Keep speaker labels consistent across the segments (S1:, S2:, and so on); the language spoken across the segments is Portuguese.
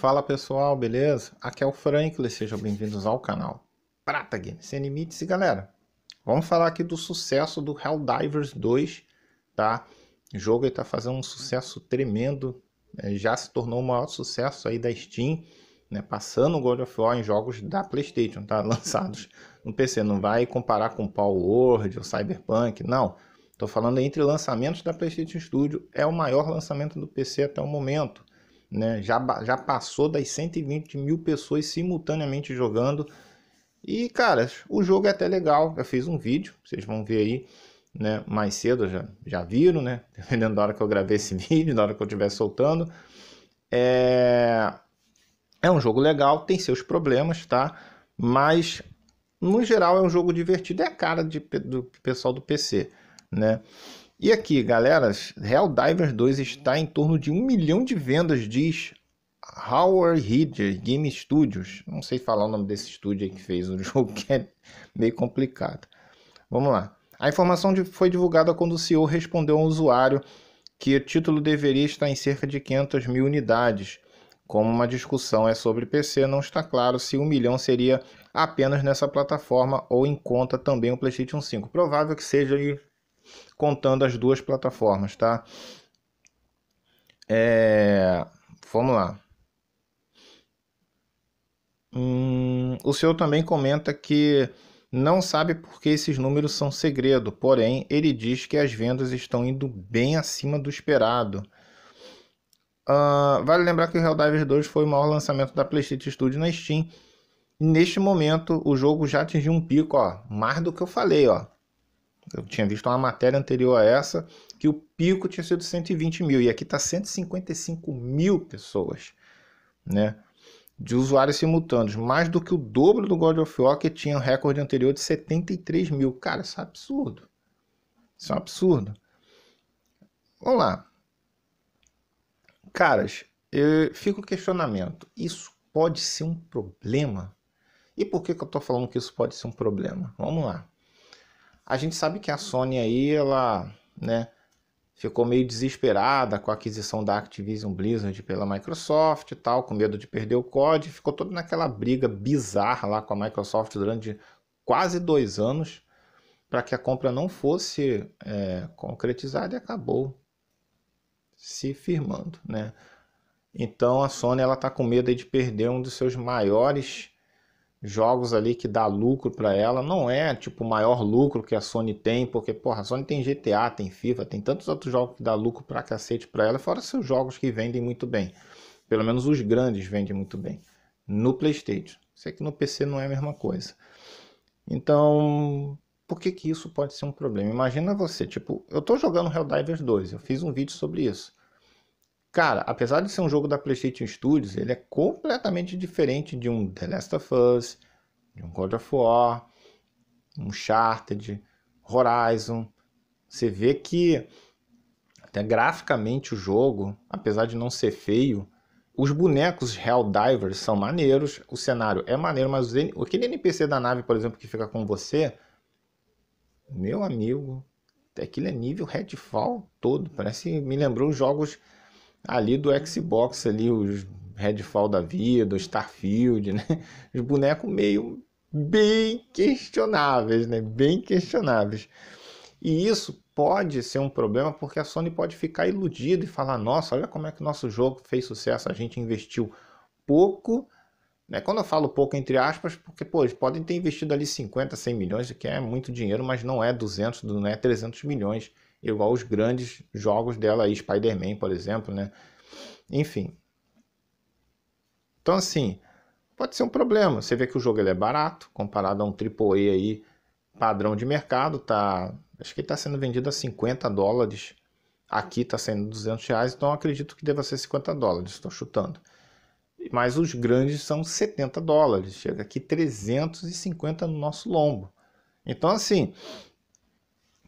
S1: Fala pessoal, beleza? Aqui é o Franklin, sejam bem-vindos ao canal Prata Games Sem Limites. E galera, vamos falar aqui do sucesso do Helldivers 2, tá? O jogo está fazendo um sucesso tremendo, é, já se tornou o maior sucesso aí da Steam, né? Passando o God of War em jogos da Playstation, tá? Lançados no PC, não vai comparar com Power World ou Cyberpunk, não. Estou falando entre lançamentos da PlayStation Studio, é o maior lançamento do PC até o momento né? Já, já passou das 120 mil pessoas simultaneamente jogando. E, cara, o jogo é até legal. Eu fiz um vídeo, vocês vão ver aí, né? Mais cedo já, já viram, né? Dependendo da hora que eu gravei esse vídeo, da hora que eu estiver soltando. É... é um jogo legal, tem seus problemas, tá? Mas, no geral, é um jogo divertido. É a cara de, do pessoal do PC, né? E aqui, galera, Divers 2 está em torno de um milhão de vendas, diz Howard Hidger Game Studios. Não sei falar o nome desse estúdio aí que fez o jogo, que é meio complicado. Vamos lá. A informação foi divulgada quando o CEO respondeu a um usuário que o título deveria estar em cerca de 500 mil unidades. Como uma discussão é sobre PC, não está claro se um milhão seria apenas nessa plataforma ou em conta também o PlayStation 5. Provável que seja contando as duas plataformas, tá? É... Vamos lá. Hum, o senhor também comenta que não sabe por que esses números são segredo, porém ele diz que as vendas estão indo bem acima do esperado. Uh, vale lembrar que o Helldivers 2 foi o maior lançamento da PlayStation Studio na Steam. E neste momento o jogo já atingiu um pico, ó, mais do que eu falei, ó. Eu tinha visto uma matéria anterior a essa que o pico tinha sido 120 mil e aqui está 155 mil pessoas, né? De usuários simultâneos, mais do que o dobro do God of War que tinha um recorde anterior de 73 mil. Cara, isso é um absurdo. Isso é um absurdo. Vamos lá. Caras, fica o questionamento. Isso pode ser um problema? E por que, que eu estou falando que isso pode ser um problema? Vamos lá. A gente sabe que a Sony aí, ela, né, ficou meio desesperada com a aquisição da Activision Blizzard pela Microsoft e tal, com medo de perder o COD, ficou toda naquela briga bizarra lá com a Microsoft durante quase dois anos para que a compra não fosse é, concretizada e acabou se firmando, né? Então a Sony ela está com medo de perder um dos seus maiores jogos ali que dá lucro para ela. Não é tipo o maior lucro que a Sony tem, porque porra, a Sony tem GTA, tem FIFA, tem tantos outros jogos que dá lucro pra cacete para ela, fora seus jogos que vendem muito bem. Pelo menos os grandes vendem muito bem no PlayStation. Sei que no PC não é a mesma coisa. Então, por que que isso pode ser um problema? Imagina você, tipo, eu tô jogando Helldivers 2, eu fiz um vídeo sobre isso. Cara, apesar de ser um jogo da PlayStation Studios, ele é completamente diferente de um The Last of Us, de um God of War, um Charted, Horizon. Você vê que até graficamente o jogo, apesar de não ser feio, os bonecos Helldivers são maneiros, o cenário é maneiro, mas aquele NPC da nave, por exemplo, que fica com você, meu amigo, aquilo é nível Redfall todo. Parece me lembrou os jogos ali do Xbox, ali os Redfall da vida, o Starfield, né? Os bonecos meio bem questionáveis, né? Bem questionáveis. E isso pode ser um problema porque a Sony pode ficar iludida e falar: nossa, olha como é que nosso jogo fez sucesso, a gente investiu pouco. Né? Quando eu falo pouco, entre aspas, porque pô, eles podem ter investido ali 50, 100 milhões, que é muito dinheiro, mas não é 200, não é 300 milhões igual os grandes jogos dela aí, Spider-Man, por exemplo, né? Enfim. Então, assim, pode ser um problema. Você vê que o jogo ele é barato, comparado a um AAA aí, padrão de mercado, tá... Acho que ele tá sendo vendido a 50 dólares. Aqui está sendo 200 reais, então acredito que deva ser 50 dólares, estou chutando. Mas os grandes são 70 dólares, chega aqui 350 no nosso lombo. Então, assim,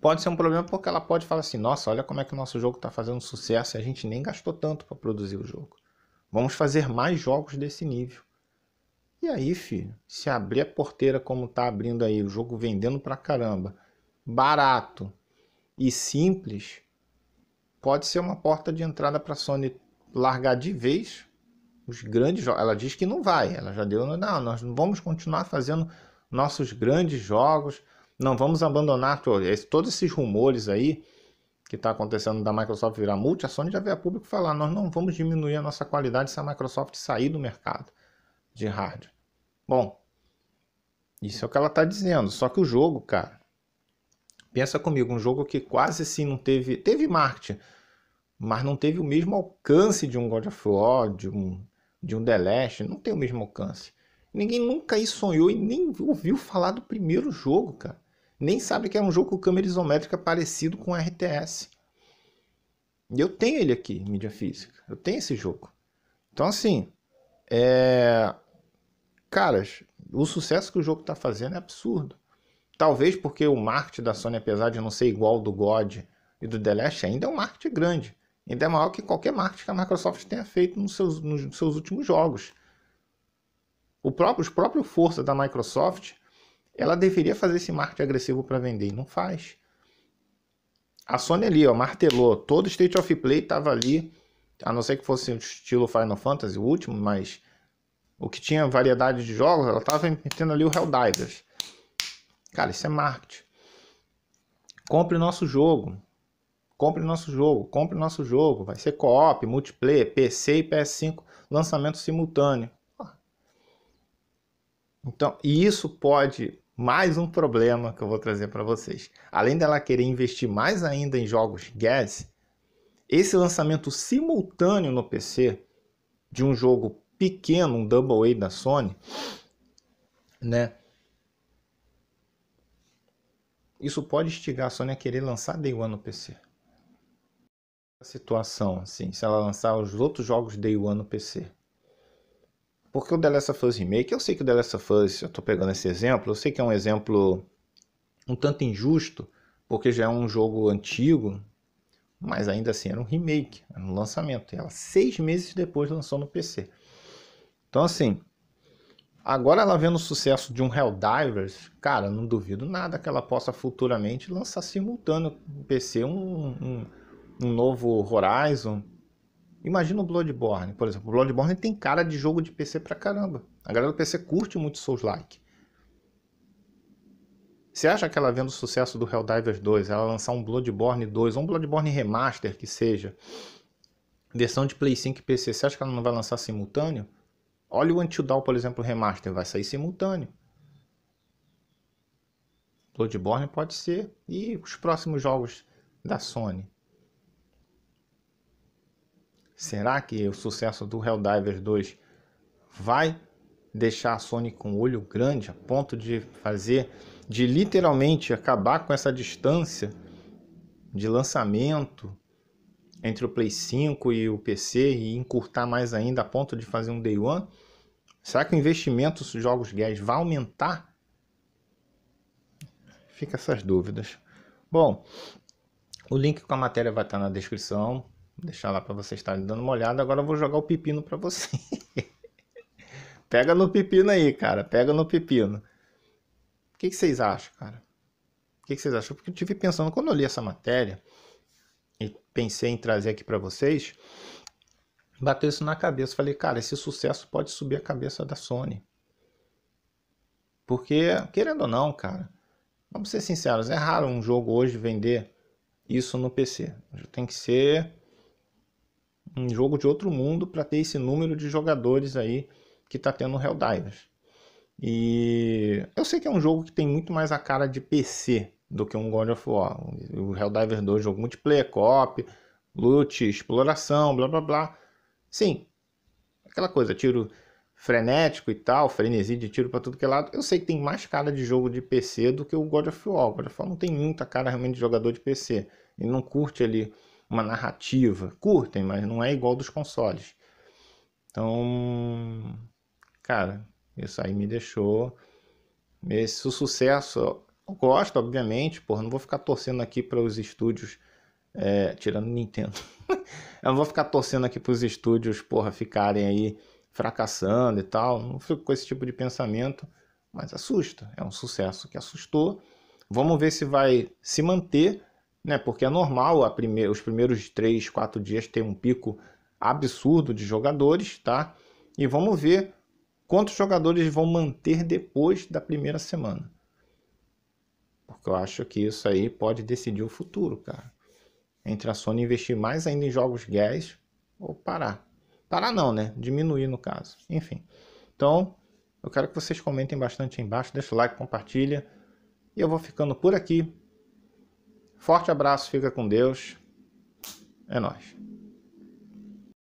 S1: Pode ser um problema porque ela pode falar assim: nossa, olha como é que o nosso jogo está fazendo sucesso e a gente nem gastou tanto para produzir o jogo. Vamos fazer mais jogos desse nível. E aí, filho, se abrir a porteira como está abrindo aí, o jogo vendendo pra caramba, barato e simples, pode ser uma porta de entrada para a Sony largar de vez os grandes jogos. Ela diz que não vai, ela já deu, não, nós não vamos continuar fazendo nossos grandes jogos, não vamos abandonar todos esses rumores aí que está acontecendo da Microsoft virar multi, a Sony já veio a público falar, nós não vamos diminuir a nossa qualidade se a Microsoft sair do mercado de hardware. Bom, isso é o que ela está dizendo, só que o jogo, cara, pensa comigo, um jogo que quase assim não teve, teve marketing, mas não teve o mesmo alcance de um God of War, de um, de um The Last, não tem o mesmo alcance. Ninguém nunca aí sonhou e nem ouviu falar do primeiro jogo, cara nem sabe que é um jogo com câmera isométrica parecido com RTS. E eu tenho ele aqui, mídia física. Eu tenho esse jogo. Então, assim, é... caras, o sucesso que o jogo está fazendo é absurdo. Talvez porque o marketing da Sony, apesar de não ser igual ao do God e do The Last, ainda é um marketing grande. Ainda é maior que qualquer marketing que a Microsoft tenha feito nos seus, nos seus últimos jogos. O próprio, os próprios força da Microsoft ela deveria fazer esse marketing agressivo para vender e não faz. A Sony ali, ó, martelou. Todo State of Play tava ali. A não ser que fosse o estilo Final Fantasy, o último, mas o que tinha variedade de jogos, ela tava metendo ali o Helldivers. Cara, isso é marketing. Compre nosso jogo. Compre nosso jogo. Compre nosso jogo. Vai ser co-op, multiplayer, PC e PS5, lançamento simultâneo. Então, e isso pode mais um problema que eu vou trazer para vocês. Além dela querer investir mais ainda em jogos GAS, esse lançamento simultâneo no PC de um jogo pequeno, um Double A da Sony, né? Isso pode instigar a Sony a querer lançar Day One no PC. A situação, assim, se ela lançar os outros jogos Day One no PC, porque o The Last of Us Remake, eu sei que o The Last of Us, eu estou pegando esse exemplo, eu sei que é um exemplo um tanto injusto, porque já é um jogo antigo, mas ainda assim era um remake, era um lançamento. E ela seis meses depois lançou no PC. Então assim, agora ela vendo o sucesso de um Helldivers, cara, não duvido nada que ela possa futuramente lançar simultâneo no PC um, um, um novo Horizon, Imagina o Bloodborne, por exemplo. O Bloodborne tem cara de jogo de PC pra caramba. A galera do PC curte muito Souls-like. Você acha que ela vendo o sucesso do Helldivers 2, ela lançar um Bloodborne 2, ou um Bloodborne Remaster que seja, versão de Play 5 e PC, você acha que ela não vai lançar simultâneo? Olha o Until Dawn, por exemplo, Remaster, vai sair simultâneo. Bloodborne pode ser. E os próximos jogos da Sony? Será que o sucesso do Helldivers 2 vai deixar a Sony com o olho grande a ponto de fazer, de literalmente acabar com essa distância de lançamento entre o Play 5 e o PC e encurtar mais ainda a ponto de fazer um Day One? Será que o investimento nos jogos guerras vai aumentar? Fica essas dúvidas. Bom, o link com a matéria vai estar na descrição deixar lá para vocês estarem dando uma olhada. Agora eu vou jogar o pepino para você. Pega no pepino aí, cara. Pega no pepino. O que, que vocês acham, cara? O que, que vocês acham? Porque eu tive pensando quando eu li essa matéria e pensei em trazer aqui para vocês, bateu isso na cabeça. Falei, cara, esse sucesso pode subir a cabeça da Sony. Porque, querendo ou não, cara, vamos ser sinceros, é raro um jogo hoje vender isso no PC. Tem que ser um jogo de outro mundo para ter esse número de jogadores aí que está tendo o Helldivers. E eu sei que é um jogo que tem muito mais a cara de PC do que um God of War. O Helldivers 2 jogo multiplayer, co-op, loot, exploração, blá blá blá. Sim, aquela coisa, tiro frenético e tal, frenesi de tiro para tudo que é lado. Eu sei que tem mais cara de jogo de PC do que o God of War. O God of War não tem muita cara realmente de jogador de PC. Ele não curte ali uma narrativa. Curtem, mas não é igual dos consoles. Então, cara, isso aí me deixou. Esse sucesso, eu gosto, obviamente, porra, não vou ficar torcendo aqui para os estúdios, é, tirando Nintendo. eu não vou ficar torcendo aqui para os estúdios, porra, ficarem aí fracassando e tal. Não fico com esse tipo de pensamento, mas assusta. É um sucesso que assustou. Vamos ver se vai se manter né? Porque é normal a prime os primeiros três, quatro dias ter um pico absurdo de jogadores, tá? E vamos ver quantos jogadores vão manter depois da primeira semana. Porque eu acho que isso aí pode decidir o futuro, cara. Entre a Sony investir mais ainda em jogos gas ou parar. Parar não, né? Diminuir no caso. Enfim. Então, eu quero que vocês comentem bastante aí embaixo, deixa o like, compartilha. E eu vou ficando por aqui. Forte abraço, fica com Deus. É nóis.